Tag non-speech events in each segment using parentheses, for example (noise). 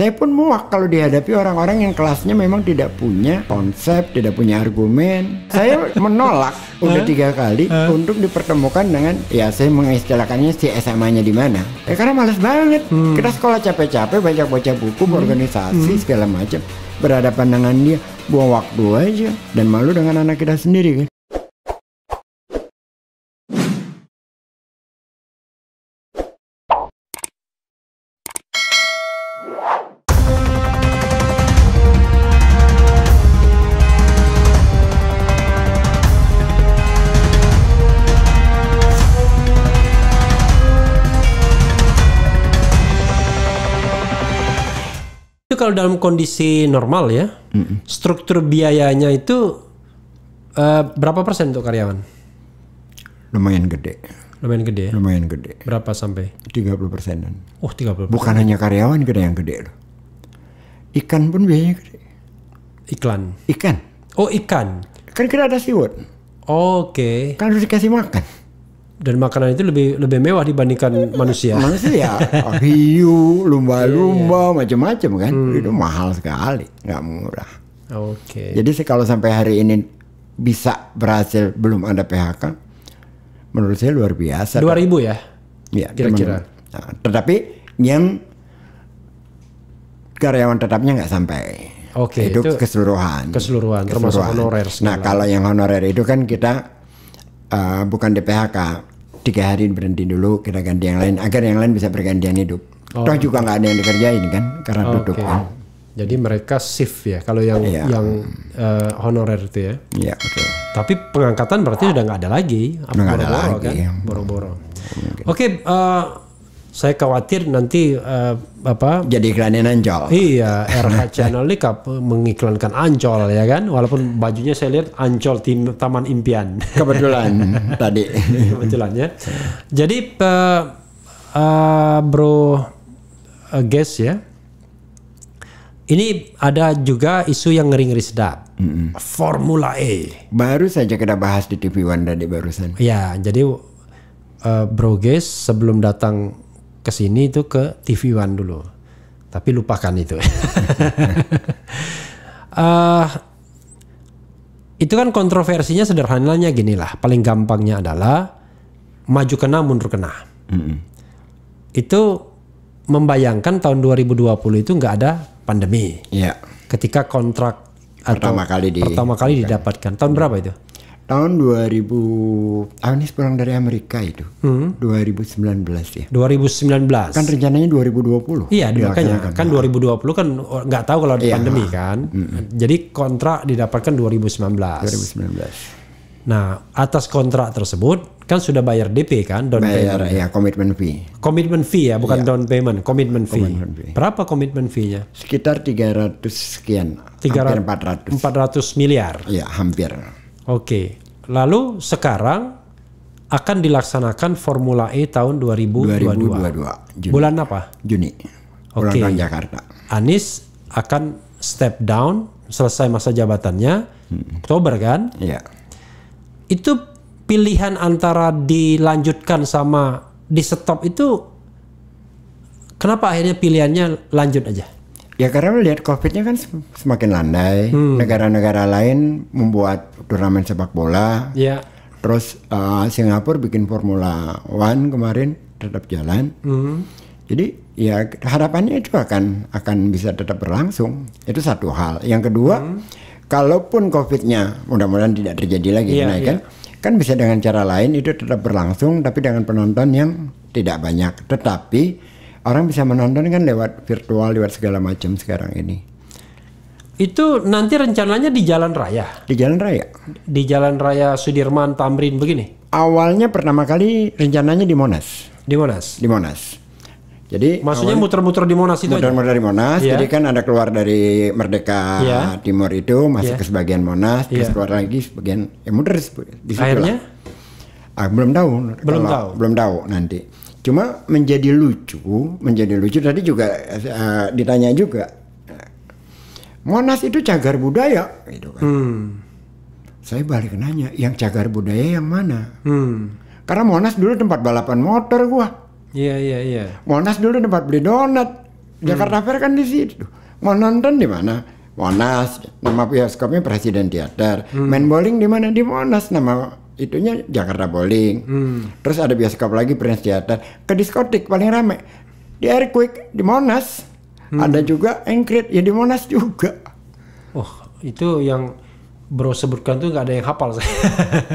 Saya pun muak kalau dihadapi orang-orang yang kelasnya memang tidak punya konsep, tidak punya argumen. Saya (laughs) menolak udah tiga kali untuk dipertemukan dengan ya saya mengistilahkannya si SMA-nya di mana. Eh, karena males banget. Hmm. Kita sekolah capek-capek banyak baca buku, hmm. organisasi hmm. segala macam berhadapan dengan dia buang waktu aja dan malu dengan anak kita sendiri kan kalau dalam kondisi normal ya, mm struktur biayanya itu uh, berapa persen untuk karyawan? Lumayan gede. Lumayan gede ya? Lumayan gede. Berapa sampai? 30 persenan. Oh 30 persen. Bukan hanya karyawan gede yang gede loh. Ikan pun biayanya gede. Iklan? Ikan. Oh ikan? Kan kita ada siwot. Oke. Okay. Kan harus dikasih makan dan makanan itu lebih lebih mewah dibandingkan manusia. Manusia, ya (laughs) hiu, lumba-lumba, yeah, yeah. macam-macam kan, hmm. itu mahal sekali, nggak murah. Oke. Okay. Jadi kalau sampai hari ini bisa berhasil belum ada PHK, menurut saya luar biasa. 2000 ya? Iya, kira-kira. Nah, tetapi yang karyawan tetapnya nggak sampai. Oke, okay, itu, keseluruhan. keseluruhan. Keseluruhan, keseluruhan. honorer. Segala. Nah, kalau yang honorer itu kan kita uh, bukan di PHK tiga hari berhenti dulu kita ganti yang lain agar yang lain bisa bergantian hidup. Oh. Toh juga nggak ada yang dikerjain kan karena okay. duduk Kan. Jadi mereka shift ya kalau yang yeah. yang uh, honorer itu ya. Iya yeah, okay. Tapi pengangkatan berarti sudah nggak ada lagi. Nggak ada lagi. Kan? Boro-boro. Oke. Okay, uh, eh, saya khawatir nanti uh, apa jadi iklanin ancol iya RH channel ini mengiklankan ancol ya kan walaupun bajunya saya lihat ancol tim taman impian kebetulan (laughs) tadi kebetulan ya jadi uh, uh, bro uh, eh, guess ya ini ada juga isu yang ngeri ngeri sedap mm -hmm. Formula E baru saja kita bahas di TV One tadi barusan ya jadi uh, bro Guess sebelum datang ke sini itu ke TV One dulu. Tapi lupakan itu. uh, (laughs) itu kan kontroversinya sederhananya gini lah. Paling gampangnya adalah maju kena mundur kena. Mm -hmm. Itu membayangkan tahun 2020 itu nggak ada pandemi. Iya. Yeah. Ketika kontrak pertama atau kali di, pertama kali didapatkan. Tahun berapa itu? tahun 2000 Anies pulang dari Amerika itu hmm. 2019 ya 2019 kan rencananya 2020 iya, iya makanya kan 2020 kan, kan, kan. kan nggak tahu kalau ada iya. pandemi kan hmm. jadi kontrak didapatkan 2019 2019 nah atas kontrak tersebut kan sudah bayar DP kan down bayar, payment ya komitmen fee komitmen fee ya bukan ya. down payment komitmen fee. Commitment fee berapa komitmen fee-nya sekitar 300 sekian 300, hampir 400 400 miliar ya hampir Oke. Okay. Lalu sekarang akan dilaksanakan Formula E tahun 2022. 2022 Juni. Bulan apa? Juni. Oke. Okay. Jakarta. Anies akan step down selesai masa jabatannya hmm. Oktober kan? Iya. Itu pilihan antara dilanjutkan sama di stop itu kenapa akhirnya pilihannya lanjut aja? Ya karena melihat COVID-nya kan semakin landai. Hmm. Negara-negara hmm. lain membuat turnamen sepak bola. Yeah. Terus uh, Singapura bikin Formula One kemarin tetap jalan. Hmm. Jadi ya harapannya itu akan akan bisa tetap berlangsung. Itu satu hal. Yang kedua, hmm. kalaupun COVID-nya mudah-mudahan tidak terjadi lagi, yeah, naik yeah. kan? Kan bisa dengan cara lain itu tetap berlangsung, tapi dengan penonton yang tidak banyak. Tetapi orang bisa menonton kan lewat virtual lewat segala macam sekarang ini itu nanti rencananya di jalan raya di jalan raya di jalan raya Sudirman Tamrin begini awalnya pertama kali rencananya di Monas di Monas di Monas jadi maksudnya muter-muter di Monas itu muter-muter di Monas yeah. jadi kan ada keluar dari Merdeka yeah. Timur itu masuk yeah. ke sebagian Monas yeah. terus iya. keluar lagi sebagian ya muter di situ akhirnya lah. Ah, belum tahu belum tahu belum tahu nanti Cuma menjadi lucu, menjadi lucu tadi juga uh, ditanya juga. Monas itu cagar budaya, gitu kan. Hmm. Saya balik nanya, yang cagar budaya yang mana? Hmm. Karena Monas dulu tempat balapan motor gua. Iya, yeah, iya, yeah, iya. Yeah. Monas dulu tempat beli donat. Hmm. Jakarta Fair kan di situ. Mau nonton di mana? Monas. Nama bioskopnya Presiden Theater. Hmm. Main bowling di mana? Di Monas nama itunya Jakarta Bowling. Hmm. Terus ada bioskop lagi Prince Theater. Ke diskotik paling rame. Di Quick di Monas. Hmm. Ada juga Encrit, ya di Monas juga. Oh, itu yang Bro sebutkan tuh nggak ada yang hafal saya.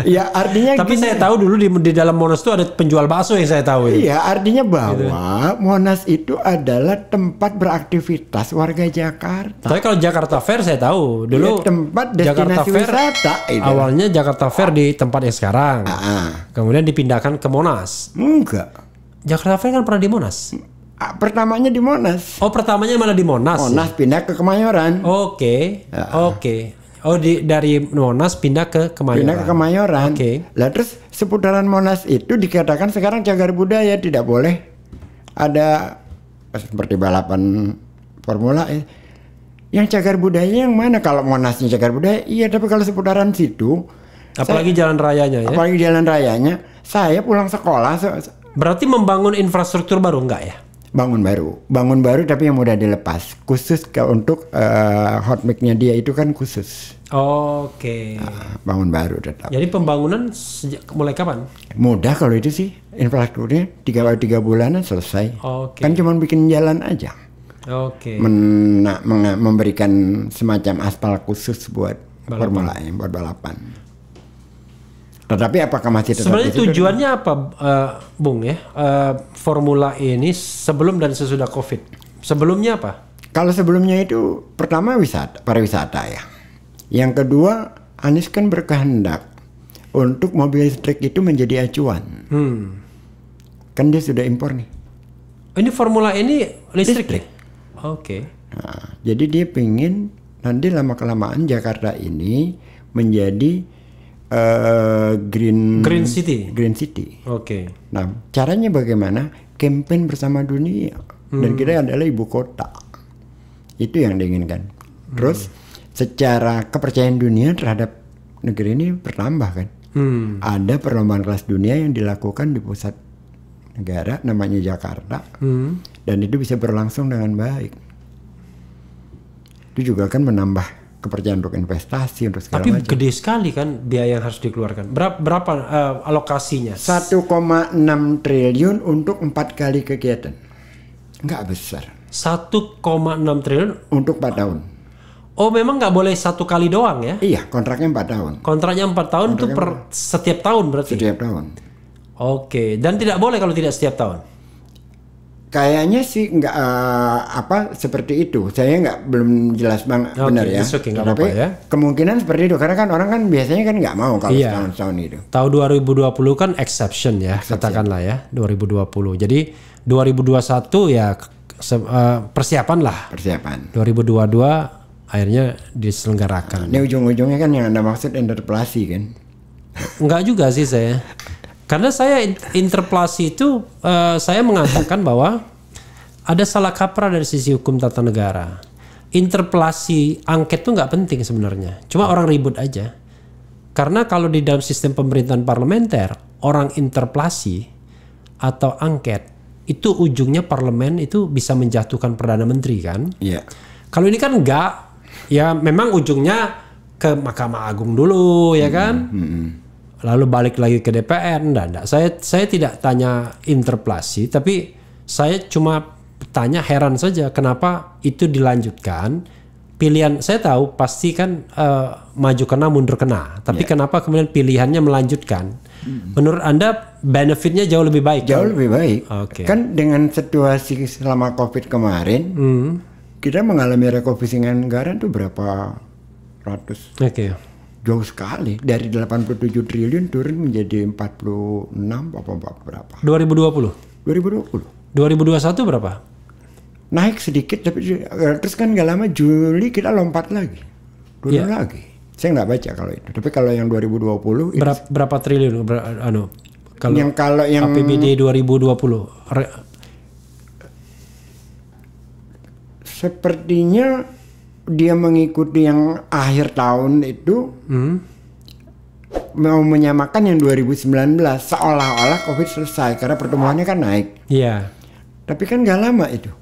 Iya (laughs) artinya. Tapi gini. saya tahu dulu di, di dalam Monas itu ada penjual bakso yang saya tahu. Iya artinya gitu. bahwa gitu. Monas itu adalah tempat beraktivitas warga Jakarta. Tapi kalau Jakarta Fair saya tahu dulu. Ya, tempat destinasi Jakarta Fair, wisata. Itu. Iya. Awalnya Jakarta Fair di tempat yang sekarang. Uh ah, -huh. Ah. Kemudian dipindahkan ke Monas. Enggak. Jakarta Fair kan pernah di Monas ah, pertamanya di Monas. Oh, pertamanya malah di Monas. Monas ya? pindah ke Kemayoran. Oke. Okay. Oke. Okay. Oh di dari Monas pindah ke Kemayoran. Pindah ke Kemayoran. Oke. Okay. Lalu terus seputaran Monas itu dikatakan sekarang cagar budaya tidak boleh ada eh, seperti balapan Formula E. Yang cagar budaya yang mana kalau Monasnya cagar budaya? Iya, tapi kalau seputaran situ apalagi saya, jalan rayanya ya. Apalagi jalan rayanya. Saya pulang sekolah Berarti membangun infrastruktur baru enggak ya? bangun baru, bangun baru tapi yang mudah dilepas. Khusus ke untuk uh, hot mic-nya dia itu kan khusus. Oke. Okay. Uh, bangun baru tetap. Jadi pembangunan sejak mulai kapan? Mudah kalau itu sih infrastrukturnya tiga tiga bulanan selesai. Oke. Okay. Kan cuma bikin jalan aja. Oke. Okay. Men, memberikan semacam aspal khusus buat balapan. formula buat balapan. Tetapi nah, apakah masih tetap Sebenarnya tujuannya apa, uh, Bung ya? Uh, formula e ini sebelum dan sesudah Covid. Sebelumnya apa? Kalau sebelumnya itu pertama wisata, pariwisata ya. Yang kedua, Anies kan berkehendak untuk mobil listrik itu menjadi acuan. Hmm. Kan dia sudah impor nih. Ini formula e ini listrik. listrik. Ya? Oke. Okay. Nah, jadi dia pingin nanti lama kelamaan Jakarta ini menjadi Eh, Green Green City. Green City. Oke. Okay. Nah, caranya bagaimana? Campaign bersama dunia hmm. dan kita adalah ibu kota. Itu yang diinginkan. Terus hmm. secara kepercayaan dunia terhadap negeri ini bertambah kan. Hmm. Ada perlombaan kelas dunia yang dilakukan di pusat negara namanya Jakarta. Hmm. Dan itu bisa berlangsung dengan baik. Itu juga kan menambah kepercayaan untuk investasi untuk segala Tapi macam. gede sekali kan biaya yang harus dikeluarkan. Berapa, berapa uh, alokasinya? 1,6 triliun untuk empat kali kegiatan. Nggak besar. 1,6 triliun untuk 4 tahun. Oh memang nggak boleh satu kali doang ya? Iya kontraknya 4 tahun. Kontraknya 4 tahun kontraknya itu per 4. setiap tahun berarti? Setiap tahun. Oke dan tidak boleh kalau tidak setiap tahun? Kayaknya sih nggak uh, apa seperti itu. Saya nggak belum jelas bang okay, benar ya. Okay, Tapi apa, ya. kemungkinan seperti itu karena kan orang kan biasanya kan nggak mau kalau iya. Tahun tahun itu. Tahun 2020 kan exception ya exception. katakanlah ya 2020. Jadi 2021 ya se uh, persiapan lah. Persiapan. 2022 akhirnya diselenggarakan. Nah, ini ujung-ujungnya kan yang anda maksud interpelasi kan? Enggak juga sih saya. Karena saya interpelasi itu uh, saya mengatakan (laughs) bahwa ada salah kaprah dari sisi hukum tata negara. Interpelasi angket itu nggak penting sebenarnya. Cuma orang ribut aja. Karena kalau di dalam sistem pemerintahan parlementer, orang interpelasi atau angket itu ujungnya parlemen itu bisa menjatuhkan perdana menteri kan? Iya. Yeah. Kalau ini kan enggak, ya memang ujungnya ke Mahkamah Agung dulu ya hmm, kan? Mm -hmm. hmm lalu balik lagi ke DPR enggak, enggak. saya saya tidak tanya interpelasi tapi saya cuma tanya heran saja kenapa itu dilanjutkan pilihan saya tahu pasti kan uh, maju kena mundur kena tapi yeah. kenapa kemudian pilihannya melanjutkan hmm. menurut anda benefitnya jauh lebih baik jauh kan? lebih baik okay. kan dengan situasi selama covid kemarin hmm. kita mengalami rekovisi anggaran tuh berapa ratus okay jauh sekali dari 87 triliun turun menjadi 46 apa berapa 2020 2020 2021 berapa naik sedikit tapi eh, terus kan nggak lama Juli kita lompat lagi turun yeah. lagi saya nggak baca kalau itu tapi kalau yang 2020 berapa, itu, berapa triliun ber, anu kalau yang kalau yang APBD 2020 re, sepertinya dia mengikuti yang akhir tahun itu hmm. mau menyamakan yang 2019 seolah-olah covid selesai karena pertumbuhannya kan naik. Iya. Tapi kan gak lama itu.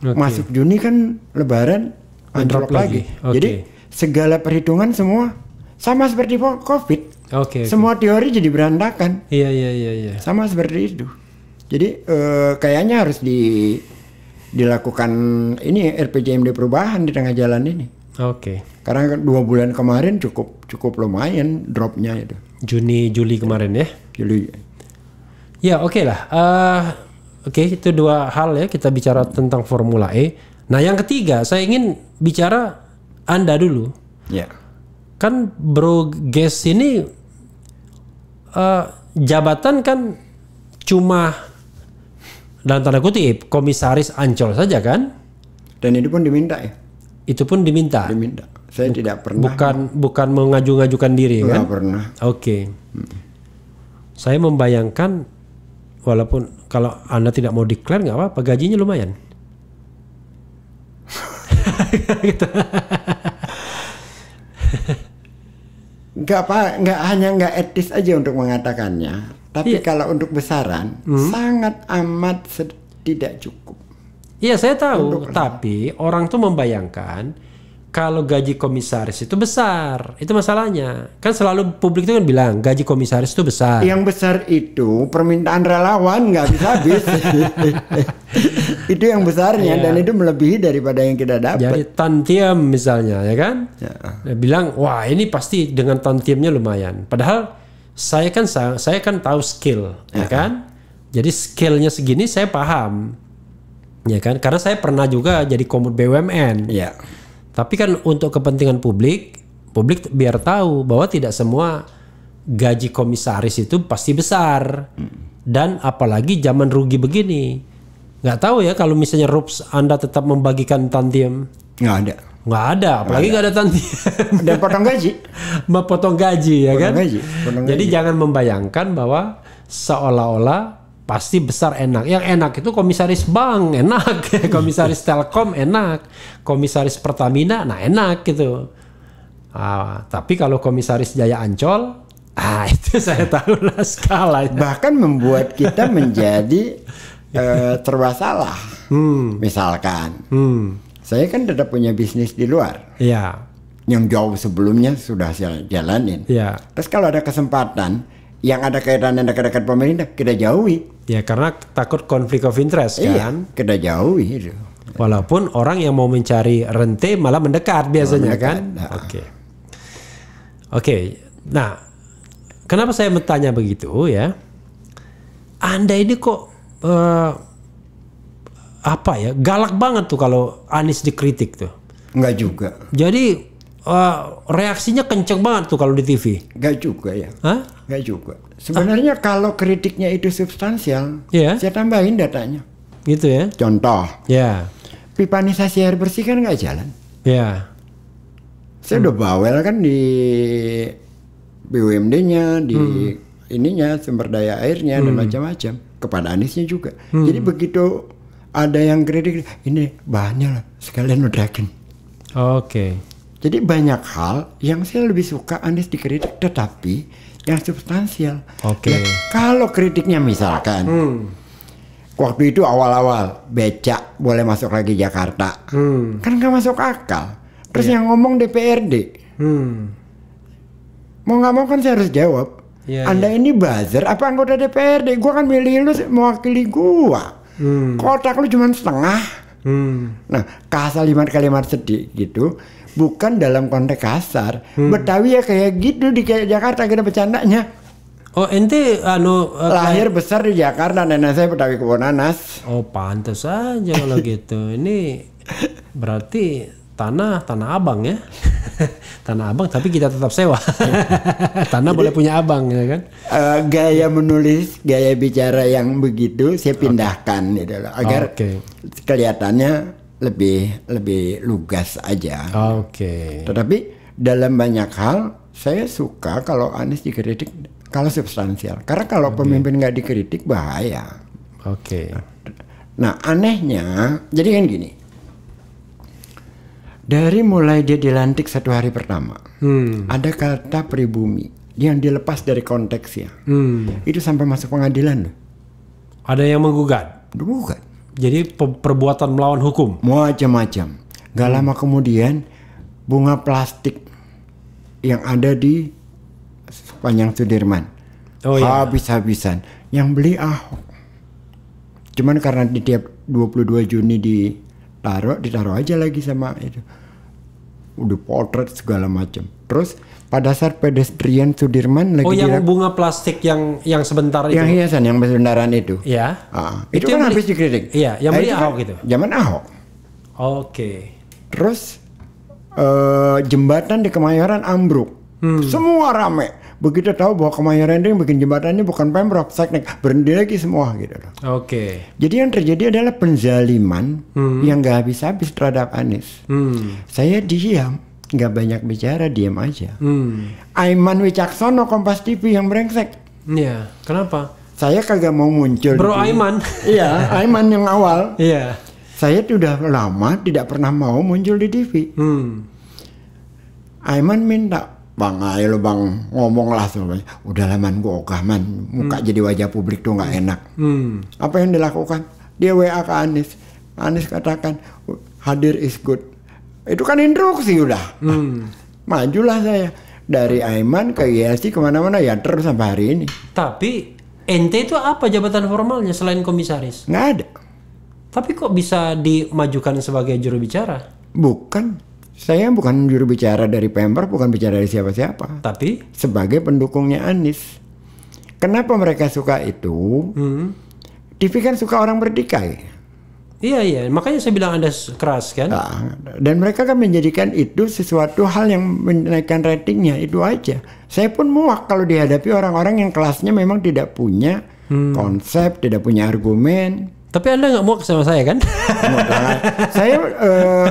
Okay. Masuk Juni kan Lebaran anjlok lagi. lagi. Okay. Jadi segala perhitungan semua sama seperti covid. Oke. Okay, semua okay. teori jadi berantakan. Iya iya iya. iya. Sama seperti itu. Jadi eh, kayaknya harus di dilakukan ini RPJMD perubahan di tengah jalan ini. Oke. Okay. Karena dua bulan kemarin cukup cukup lumayan dropnya itu. Juni Juli kemarin ya. Juli. Ya oke okay lah. Uh, oke okay, itu dua hal ya kita bicara tentang Formula E. Nah yang ketiga saya ingin bicara anda dulu. Ya. Yeah. Kan Bro Ges ini uh, jabatan kan cuma dalam tanda kutip komisaris Ancol saja kan? Dan itu pun diminta ya. Itu pun diminta. Diminta. Saya Buk tidak pernah. Bukan bukan mengaju-ngajukan diri Enggak kan? pernah. Oke. Okay. Hmm. Saya membayangkan walaupun kalau Anda tidak mau declare nggak apa-apa, gajinya lumayan. gitu. (laughs) nggak apa nggak hanya nggak etis aja untuk mengatakannya tapi yeah. kalau untuk besaran hmm. sangat amat tidak cukup. Iya saya tahu, untuk tapi orang. orang tuh membayangkan kalau gaji komisaris itu besar, itu masalahnya. Kan selalu publik itu kan bilang gaji komisaris itu besar. Yang besar itu permintaan relawan nggak bisa habis. (laughs) itu yang besarnya ya. dan itu melebihi daripada yang kita dapat. Jadi tantiem misalnya ya kan, ya. bilang wah ini pasti dengan tantiemnya lumayan. Padahal saya kan saya kan tahu skill, ya, ya kan? Jadi skillnya segini saya paham, ya kan? Karena saya pernah juga jadi komut BUMN. Ya. Tapi kan untuk kepentingan publik, publik biar tahu bahwa tidak semua gaji komisaris itu pasti besar hmm. dan apalagi zaman rugi begini. Nggak tahu ya kalau misalnya Rups Anda tetap membagikan tantiem. Nggak ada Nggak ada, apalagi nggak ada tanti (laughs) Dan potong gaji. (laughs) memotong gaji ya potong kan. Gaji, potong Jadi gaji. jangan membayangkan bahwa seolah-olah pasti besar enak. Yang enak itu komisaris bank (laughs) enak, komisaris Telkom enak, komisaris Pertamina nah enak gitu. Ah, tapi kalau komisaris Jaya Ancol Ah itu saya tahu lah skalanya. Bahkan membuat kita menjadi uh, terbasalah. Hmm. Misalkan. Hmm saya kan tetap punya bisnis di luar. Iya. Yang jauh sebelumnya sudah saya jalanin. Iya. Terus kalau ada kesempatan yang ada kaitan kaitannya dekat-dekat pemerintah kita jauhi. Ya karena takut konflik of interest iya, kan? Kita jauhi itu. Walaupun orang yang mau mencari rente malah mendekat biasanya mendekat, kan. Oke. Nah. Oke. Okay. Nah, kenapa saya bertanya begitu ya? Anda ini kok uh, apa ya galak banget tuh kalau Anies dikritik tuh. Enggak juga. Jadi uh, reaksinya kenceng banget tuh kalau di TV. Enggak juga ya. Hah? Enggak juga. Sebenarnya ah. kalau kritiknya itu substansial, yeah. saya tambahin datanya. Gitu ya. Contoh. Ya. Yeah. Pipanisasi air bersih kan nggak jalan. Ya. Yeah. Saya hmm. udah bawel kan di BUMD-nya, di hmm. ininya sumber daya airnya hmm. dan macam-macam kepada Aniesnya juga. Hmm. Jadi begitu ada yang kritik ini banyak lah sekalian udahin oke okay. jadi banyak hal yang saya lebih suka Anies dikritik tetapi yang substansial oke okay. Nah, ya, kalau kritiknya misalkan hmm. waktu itu awal-awal becak boleh masuk lagi Jakarta hmm. kan nggak masuk akal terus yeah. yang ngomong DPRD hmm. mau nggak mau kan saya harus jawab Yeah, Anda yeah. ini buzzer apa anggota DPRD? Gua kan milih lu mewakili gua. Hmm. Kotak lu cuma setengah. Hmm. Nah, kasar kalimat lima sedih gitu bukan dalam konteks kasar. Hmm. Betawi ya kayak gitu di kayak Jakarta kita bercandanya. Oh ente anu uh, lahir kayak... besar di Jakarta nenek saya Betawi Kebonanas. Oh pantas aja kalau gitu. Ini berarti tanah tanah abang ya? (laughs) tanah abang tapi kita tetap sewa (laughs) tanah Jadi, boleh punya abang ya kan uh, gaya menulis gaya bicara yang begitu saya pindahkan okay. gitu loh agar okay. kelihatannya lebih lebih lugas aja oke okay. tetapi dalam banyak hal saya suka kalau Anies dikritik kalau substansial karena kalau okay. pemimpin nggak dikritik bahaya oke okay. nah anehnya jadi kan gini dari mulai dia dilantik satu hari pertama, hmm. ada kata pribumi yang dilepas dari konteksnya. Hmm. Itu sampai masuk pengadilan Ada yang menggugat. Menggugat. Jadi perbuatan melawan hukum. Macam-macam. Gak hmm. lama kemudian bunga plastik yang ada di sepanjang Sudirman. Oh, iya. Habis-habisan. Yang beli Ahok. Cuman karena di tiap 22 Juni ditaruh, ditaruh aja lagi sama itu udah potret segala macam. Terus pada saat pedestrian Sudirman lagi Oh yang bunga plastik yang yang sebentar itu. Yang hiasan yang sebentaran itu. Iya. Ah, itu, itu kan habis dikritik. Iya, yang beli eh, Ahok gitu. Zaman Ahok. Oke. Terus uh, jembatan di Kemayoran ambruk. Hmm. Semua rame. Begitu tahu bahwa kemayoran yang bikin jembatan ini bukan Pemprov, teknik berhenti lagi semua gitu loh. Oke. Okay. Jadi yang terjadi adalah penzaliman hmm. yang nggak habis-habis terhadap Anies. Hmm. Saya diam, nggak banyak bicara, diam aja. Hmm. Aiman Wicaksono Kompas TV yang brengsek. Iya, kenapa? Saya kagak mau muncul. Bro Aiman. Iya, Aiman yang awal. (laughs) Iya. Saya sudah lama tidak pernah mau muncul di TV. Hmm. Aiman minta Bang ayo bang ngomong lah tuh Udah laman gua ogah man muka hmm. jadi wajah publik tuh nggak hmm. enak. Hmm. Apa yang dilakukan? Dia WA ke Anies. Anies katakan hadir is good. Itu kan instruksi udah. Hmm. (laughs) majulah saya dari Aiman ke YSI kemana-mana ya terus sampai hari ini. Tapi NT itu apa jabatan formalnya selain komisaris? Nggak ada. Tapi kok bisa dimajukan sebagai juru bicara? Bukan saya bukan juru bicara dari Pemper, bukan bicara dari siapa-siapa. Tapi sebagai pendukungnya Anies. Kenapa mereka suka itu? Hmm. TV kan suka orang berdikai. Iya iya, makanya saya bilang Anda keras kan. Nah, dan mereka kan menjadikan itu sesuatu hal yang menaikkan ratingnya itu aja. Saya pun muak kalau dihadapi orang-orang yang kelasnya memang tidak punya hmm. konsep, tidak punya argumen, tapi Anda nggak muak sama saya kan? saya uh,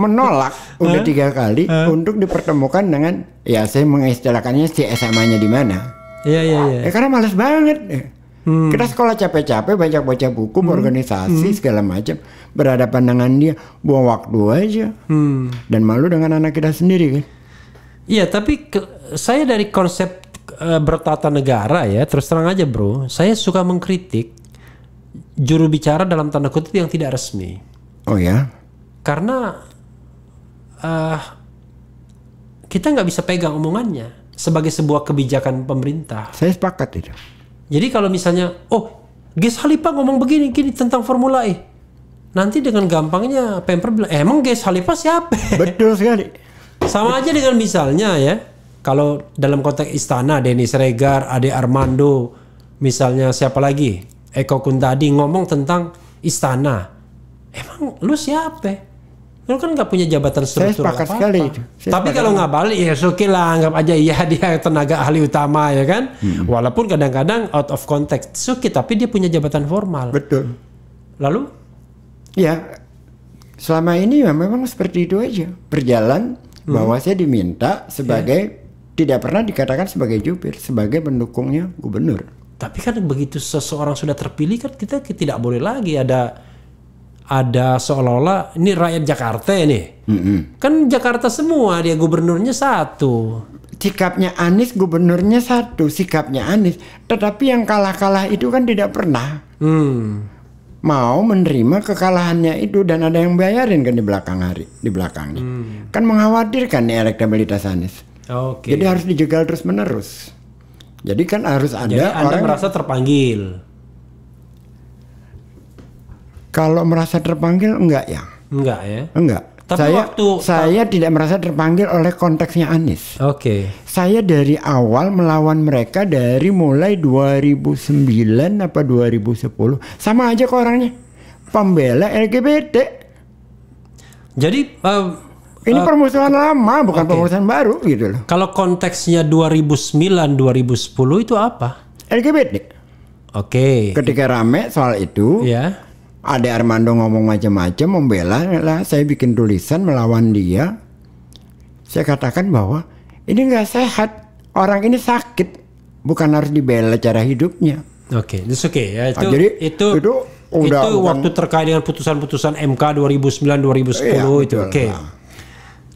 menolak udah tiga kali huh? untuk dipertemukan dengan ya saya mengistilahkannya si SMA-nya di mana. Iya iya iya. Ya, karena males banget. Eh, hmm. Kita sekolah capek-capek banyak baca buku, hmm. organisasi hmm. segala macam, berhadapan dengan dia buang waktu aja. Hmm. Dan malu dengan anak kita sendiri kan. Iya, tapi ke, saya dari konsep e, bertata negara ya, terus terang aja bro, saya suka mengkritik juru bicara dalam tanda kutip yang tidak resmi. Oh ya? Karena uh, kita nggak bisa pegang omongannya sebagai sebuah kebijakan pemerintah. Saya sepakat itu. Jadi kalau misalnya, oh, Ges Halipa ngomong begini gini tentang Formula E. Nanti dengan gampangnya Pemper bilang, eh, emang Ges Halipa siapa? (laughs) Betul sekali. Sama aja dengan misalnya ya, kalau dalam konteks istana Denis Regar, Ade Armando, misalnya siapa lagi? Eko Kuntadi ngomong tentang istana. Emang lu siap teh? Lu kan nggak punya jabatan struktur Saya sepakat apa -apa. sekali itu. Saya Tapi kalau nggak balik ya oke lah anggap aja iya dia (laughs) tenaga ahli utama ya kan. Hmm. Walaupun kadang-kadang out of context suki tapi dia punya jabatan formal. Betul. Lalu? Ya selama ini ya memang seperti itu aja berjalan hmm. bahwa saya diminta sebagai yeah. tidak pernah dikatakan sebagai jubir sebagai pendukungnya gubernur. Tapi kan begitu seseorang sudah terpilih kan kita tidak boleh lagi ada ada seolah-olah ini rakyat Jakarta ini. Ya mm-hmm. Kan Jakarta semua dia gubernurnya satu. Sikapnya Anies gubernurnya satu, sikapnya Anies. Tetapi yang kalah-kalah itu kan tidak pernah. Hmm mau menerima kekalahannya itu dan ada yang bayarin kan di belakang hari di belakangnya hmm. kan mengkhawatirkan nih elektabilitas Anies okay. jadi harus dijegal terus menerus jadi kan harus ada Jadi anda merasa terpanggil. Kalau merasa terpanggil enggak ya? Enggak ya? Enggak. Tapi saya, waktu saya tidak merasa terpanggil oleh konteksnya Anies. Oke. Okay. Saya dari awal melawan mereka dari mulai 2009 apa 2010 sama aja kok orangnya pembela LGBT. Jadi uh, ini uh, permusuhan lama, bukan okay. permusuhan baru gitu loh. Kalau konteksnya 2009 2010 itu apa? LGBT. Oke. Okay. Ketika rame soal itu, ya. Ade Armando ngomong macam-macam membela, lah saya bikin tulisan melawan dia. Saya katakan bahwa ini enggak sehat. Orang ini sakit, bukan harus dibela cara hidupnya. Oke, okay. itu oke okay. ya. Nah, itu, nah, jadi itu itu, itu waktu terkait dengan putusan-putusan MK 2009 2010 iya, itu. Oke. Okay. nah.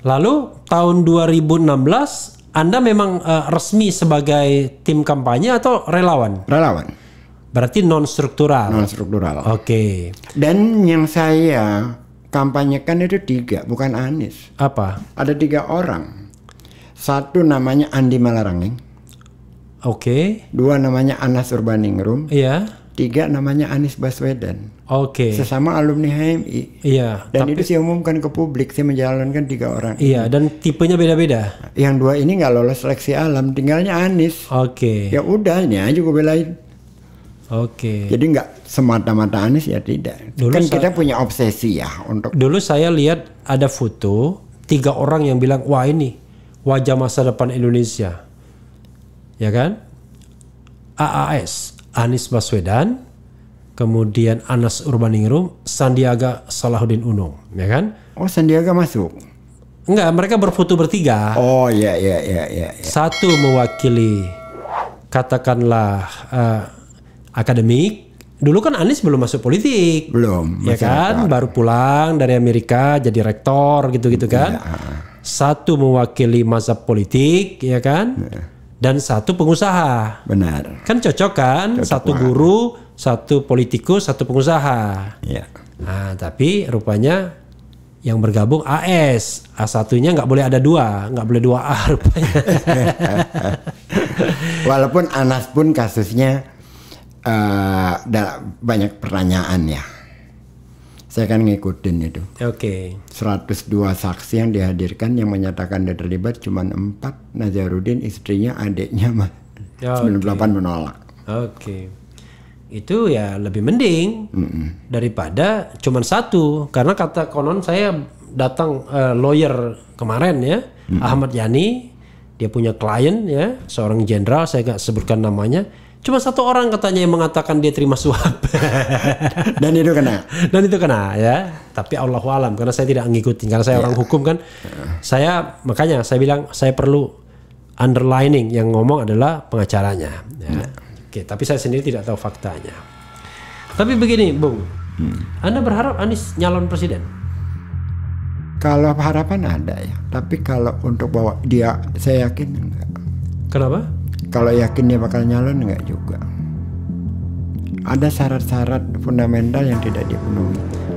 Lalu tahun 2016 Anda memang uh, resmi sebagai tim kampanye atau relawan? Relawan. Berarti non struktural. Non struktural. Oke. Okay. Dan yang saya kampanyekan itu tiga, bukan Anies. Apa? Ada tiga orang. Satu namanya Andi Malarangeng. Oke. Okay. Dua namanya Anas Urbaningrum. Iya. Yeah tiga namanya Anies Baswedan. Oke. Okay. Sesama alumni HMI. Iya. Dan tapi, itu saya umumkan ke publik, saya menjalankan tiga orang. Iya. Dan tipenya beda-beda. Yang dua ini nggak lolos seleksi alam, tinggalnya Anies. Oke. Okay. Ya udah, ini aja gue belain. Oke. Okay. Jadi nggak semata-mata Anies ya tidak. Dulu kan kita punya obsesi ya untuk. Dulu saya lihat ada foto tiga orang yang bilang wah ini wajah masa depan Indonesia, ya kan? AAS Anies Baswedan, kemudian Anas Urbaningrum, Sandiaga Salahuddin Uno, ya kan? Oh, Sandiaga masuk. Enggak, mereka berfoto bertiga. Oh, iya iya iya iya. Ya. Satu mewakili katakanlah uh, akademik. Dulu kan Anies belum masuk politik. Belum. Ya kan, akar. baru pulang dari Amerika jadi rektor gitu-gitu kan. Ya. Satu mewakili mazhab politik, ya kan? Ya dan satu pengusaha. Benar. Kan cocok kan? Cocok satu banget. guru, satu politikus, satu pengusaha. Iya. Nah, tapi rupanya yang bergabung AS, A satunya nggak boleh ada dua, nggak boleh dua A rupanya. (laughs) Walaupun Anas pun kasusnya uh, banyak pertanyaan ya saya kan ngikutin itu. Oke. Okay. 102 saksi yang dihadirkan yang menyatakan dia terlibat cuma empat Nazarudin istrinya adiknya mah oh, 98 okay. menolak. Oke. Okay. Itu ya lebih mending mm -mm. daripada cuma satu karena kata konon saya datang uh, lawyer kemarin ya mm -mm. Ahmad Yani dia punya klien ya seorang jenderal saya nggak sebutkan namanya Cuma satu orang katanya yang mengatakan dia terima suap. (laughs) Dan itu kena. Dan itu kena ya. Tapi Allah alam karena saya tidak ngikutin karena saya yeah. orang hukum kan. Yeah. Saya makanya saya bilang saya perlu underlining yang ngomong adalah pengacaranya. Ya. Yeah. Oke, tapi saya sendiri tidak tahu faktanya. Tapi begini, Bung. Hmm. Anda berharap Anies nyalon presiden? Kalau harapan ada ya, tapi kalau untuk bawa dia saya yakin enggak. Kenapa? kalau yakin dia bakal nyalon nggak juga ada syarat-syarat fundamental yang tidak dipenuhi